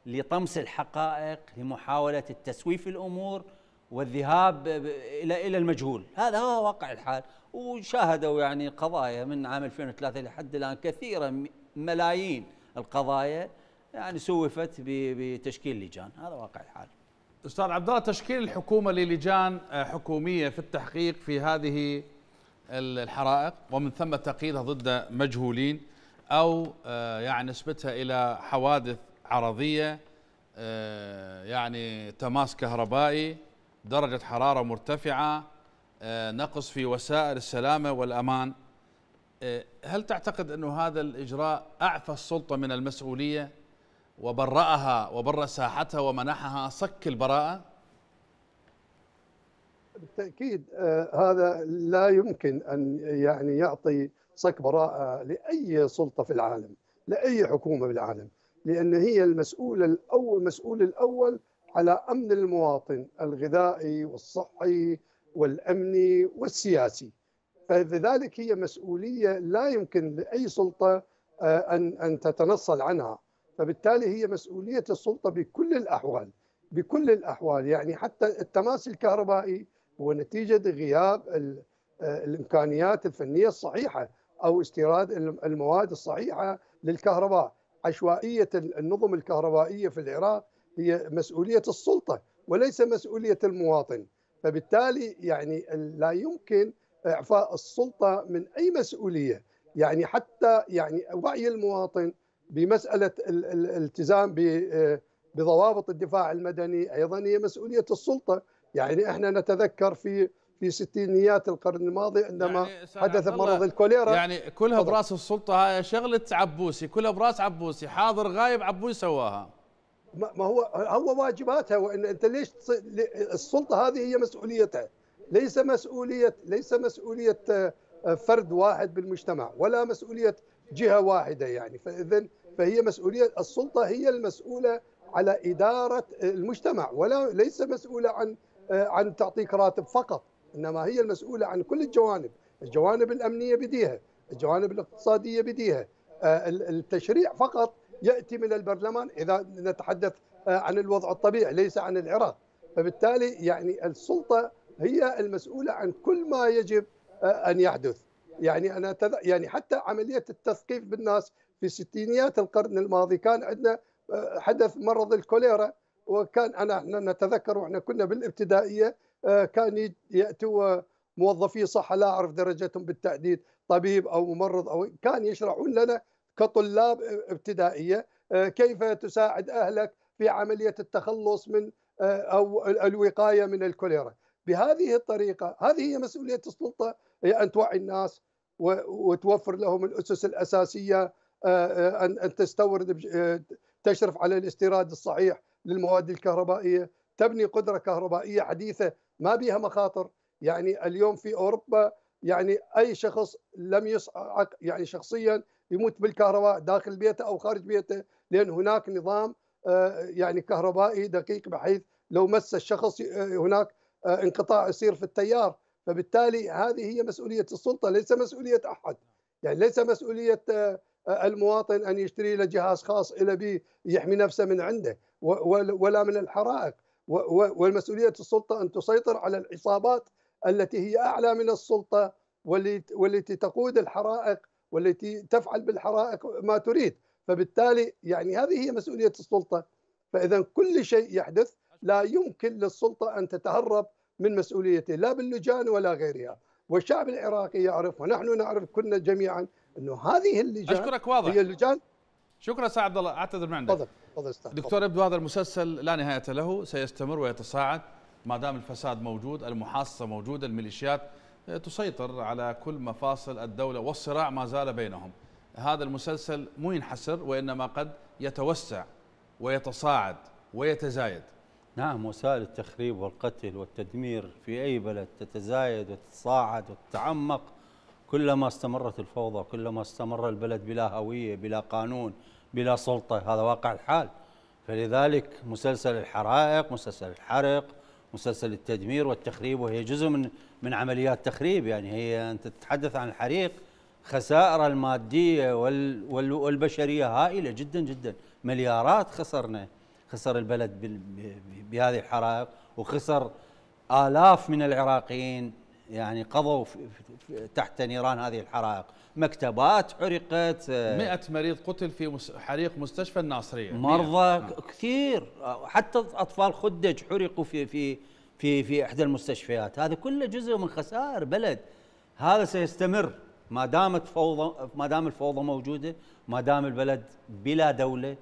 لطمس الحقائق لمحاوله التسويف الامور والذهاب الى الى المجهول هذا هو واقع الحال وشاهدوا يعني قضايا من عام 2003 لحد الان كثيره ملايين القضايا يعني سوفت بتشكيل لجان هذا واقع الحال استاذ عبد الله تشكيل الحكومه للجان آه، حكوميه في التحقيق في هذه الحرائق ومن ثم تقييدها ضد مجهولين او آه، يعني نسبتها الى حوادث عرضيه آه، يعني تماس كهربائي درجة حرارة مرتفعة آه، نقص في وسائل السلامة والأمان آه، هل تعتقد أن هذا الإجراء أعفى السلطة من المسؤولية وبرأها وبرأ ساحتها ومنحها صك البراءة؟ بالتأكيد آه، هذا لا يمكن أن يعني يعطي صك براءة لأي سلطة في العالم لأي حكومة في العالم لأن هي المسؤول الأول المسؤول الأول على أمن المواطن الغذائي والصحي والأمني والسياسي فلذلك هي مسؤولية لا يمكن لأي سلطة آه، أن أن تتنصل عنها فبالتالي هي مسؤولية السلطة بكل الأحوال بكل الأحوال يعني حتى التماس الكهربائي هو نتيجة غياب آه، الإمكانيات الفنية الصحيحة أو استيراد المواد الصحيحة للكهرباء عشوائية النظم الكهربائية في العراق هي مسؤوليه السلطه وليس مسؤوليه المواطن فبالتالي يعني لا يمكن اعفاء السلطه من اي مسؤوليه يعني حتى يعني وعي المواطن بمساله الالتزام بضوابط الدفاع المدني ايضا هي مسؤوليه السلطه يعني احنا نتذكر في في ستينيات القرن الماضي عندما يعني حدث مرض الكوليرا يعني كلها براس السلطه هاي شغله عبوسي كلها براس عبوسي حاضر غايب عبوسي سواها ما هو هو واجباتها وان انت ليش السلطه هذه هي مسؤوليتها ليس مسؤوليه ليس مسؤوليه آه، فرد واحد بالمجتمع ولا مسؤوليه جهه واحده يعني فاذا فهي مسؤوليه السلطه هي المسؤوله على اداره المجتمع ولا ليس مسؤوله عن آه، عن تعطيك راتب فقط انما هي المسؤوله عن كل الجوانب الجوانب الامنيه بديها الجوانب الاقتصاديه بديها آه، التشريع فقط ياتي من البرلمان اذا نتحدث آه، عن الوضع الطبيعي ليس عن العراق فبالتالي يعني السلطه هي المسؤوله عن كل ما يجب آه، ان يحدث يعني انا تذ... يعني حتى عمليه التثقيف بالناس في ستينيات القرن الماضي كان عندنا آه، حدث مرض الكوليرا وكان انا احنا نتذكر واحنا كنا بالابتدائيه كان ياتوا موظفي صحه لا اعرف درجتهم بالتحديد طبيب او ممرض او كان يشرحون لنا كطلاب ابتدائيه آه، كيف تساعد اهلك في عمليه التخلص من آه، او الوقايه من الكوليرا بهذه الطريقه هذه هي مسؤوليه السلطه هي ان توعي الناس وتوفر لهم الاسس الاساسيه آه، ان تستورد تشرف على الاستيراد الصحيح للمواد الكهربائيه تبني قدره كهربائيه حديثه ما بها مخاطر يعني اليوم في اوروبا يعني اي شخص لم يصعق يعني شخصيا يموت بالكهرباء داخل بيته او خارج بيته لان هناك نظام آه، يعني كهربائي دقيق بحيث لو مس الشخص آه، هناك آه، انقطاع يصير في التيار فبالتالي هذه هي مسؤوليه السلطه ليس مسؤوليه احد يعني ليس مسؤوليه المواطن ان يشتري له جهاز خاص الى بي يحمي نفسه من عنده ولا من الحرائق والمسؤوليه السلطه ان تسيطر على العصابات التي هي اعلى من السلطه والتي تقود الحرائق والتي تفعل بالحرائق ما تريد فبالتالي يعني هذه هي مسؤولية السلطة فإذا كل شيء يحدث لا يمكن للسلطة أن تتهرب من مسؤوليته لا باللجان ولا غيرها والشعب العراقي يعرف ونحن نعرف كنا جميعا أنه هذه اللجان أشكرك واضح هي اللجان شكرا سعد عبد الله اعتذر من عندك تفضل تفضل دكتور ابدو هذا المسلسل لا نهايه له سيستمر ويتصاعد ما دام الفساد موجود المحاصصه موجوده الميليشيات تسيطر على كل مفاصل الدولة والصراع ما زال بينهم هذا المسلسل مو ينحسر وإنما قد يتوسع ويتصاعد ويتزايد نعم وسائل التخريب والقتل والتدمير في أي بلد تتزايد وتتصاعد وتتعمق كلما استمرت الفوضى كلما استمر البلد بلا هوية بلا قانون بلا سلطة هذا واقع الحال فلذلك مسلسل الحرائق مسلسل الحرق مسلسل التدمير والتخريب وهي جزء من من عمليات تخريب يعني هي انت تتحدث عن الحريق خسائر الماديه وال والبشريه هائله جدا جدا مليارات خسرنا خسر البلد بهذه الحرائق وخسر الاف من العراقيين يعني قضوا في تحت نيران هذه الحرائق مكتبات حرقت 100 آه، مريض قتل في حريق مستشفى الناصريه مرضى مئة. نعم. كثير حتى اطفال خدج حرقوا في في في في احدى المستشفيات هذا كله جزء من خسائر بلد هذا سيستمر ما دامت فوضى ما دام الفوضى موجوده ما دام البلد بلا دوله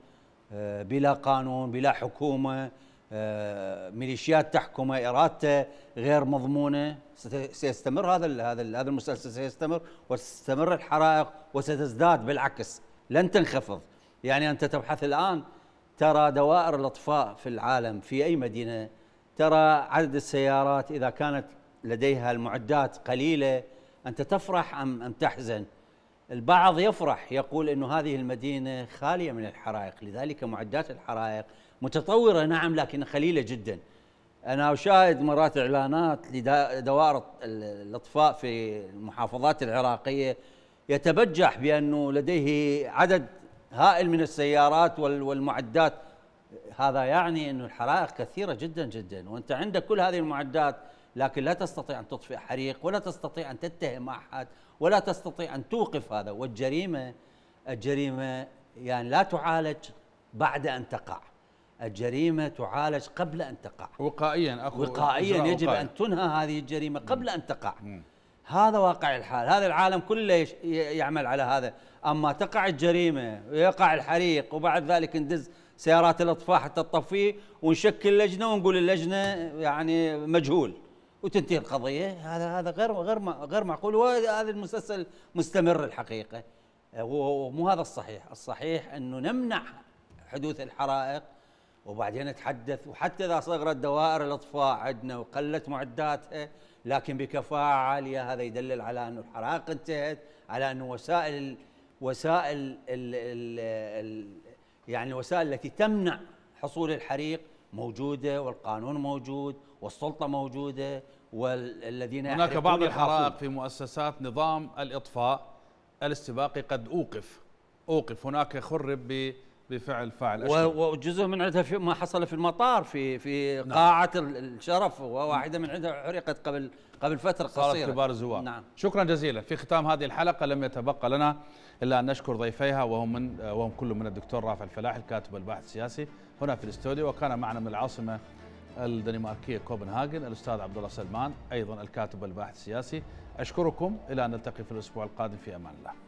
آه، بلا قانون بلا حكومه آه، ميليشيات تحكمه ارادته غير مضمونه سيستمر هذا هذا هذا المسلسل سيستمر وستستمر الحرائق وستزداد بالعكس لن تنخفض يعني انت تبحث الان ترى دوائر الاطفاء في العالم في اي مدينه ترى عدد السيارات اذا كانت لديها المعدات قليله انت تفرح ام ام تحزن البعض يفرح يقول انه هذه المدينه خاليه من الحرائق لذلك معدات الحرائق متطوره نعم لكن قليله جدا انا اشاهد مرات اعلانات لدوائر الاطفاء في المحافظات العراقيه يتبجح بانه لديه عدد هائل من السيارات والمعدات هذا يعني انه الحرائق كثيره جدا جدا وانت عندك كل هذه المعدات لكن لا تستطيع ان تطفئ حريق ولا تستطيع ان تتهم احد ولا تستطيع ان توقف هذا والجريمه الجريمه يعني لا تعالج بعد ان تقع الجريمه تعالج قبل ان تقع وقائيا اخو وقائيا يجب وقائي. ان تنهى هذه الجريمه قبل ان تقع مم. هذا واقع الحال هذا العالم كله يعمل على هذا اما تقع الجريمه ويقع الحريق وبعد ذلك ندز سيارات الاطفاء حتى تطفيه ونشكل لجنه ونقول اللجنه يعني مجهول وتنتهي القضيه هذا هذا غير غير غير معقول وهذا المسلسل مستمر الحقيقه ومو هذا الصحيح الصحيح انه نمنع حدوث الحرائق وبعدين اتحدث وحتى اذا صغرت دوائر الاطفاء عندنا وقلت معداتها لكن بكفاءه عاليه هذا يدلل على انه الحرائق انتهت على انه وسائل وسائل الـ الـ الـ يعني الوسائل التي تمنع حصول الحريق موجوده والقانون موجود والسلطه موجوده والذين هناك بعض الحرائق في مؤسسات نظام الاطفاء الاستباقي قد اوقف اوقف هناك خرب ب بفعل فاعل وجزء من عندها في ما حصل في المطار في في نعم. قاعه الشرف وواحده من عندها حرقت قبل قبل فتره قصيره صارت كبار الزوار نعم. شكرا جزيلا في ختام هذه الحلقه لم يتبقى لنا الا ان نشكر ضيفيها وهم من وهم كل من الدكتور رافع الفلاح الكاتب والباحث السياسي هنا في الاستوديو وكان معنا من العاصمه الدنماركيه كوبنهاجن الاستاذ عبد الله سلمان ايضا الكاتب والباحث السياسي اشكركم الى ان نلتقي في الاسبوع القادم في امان الله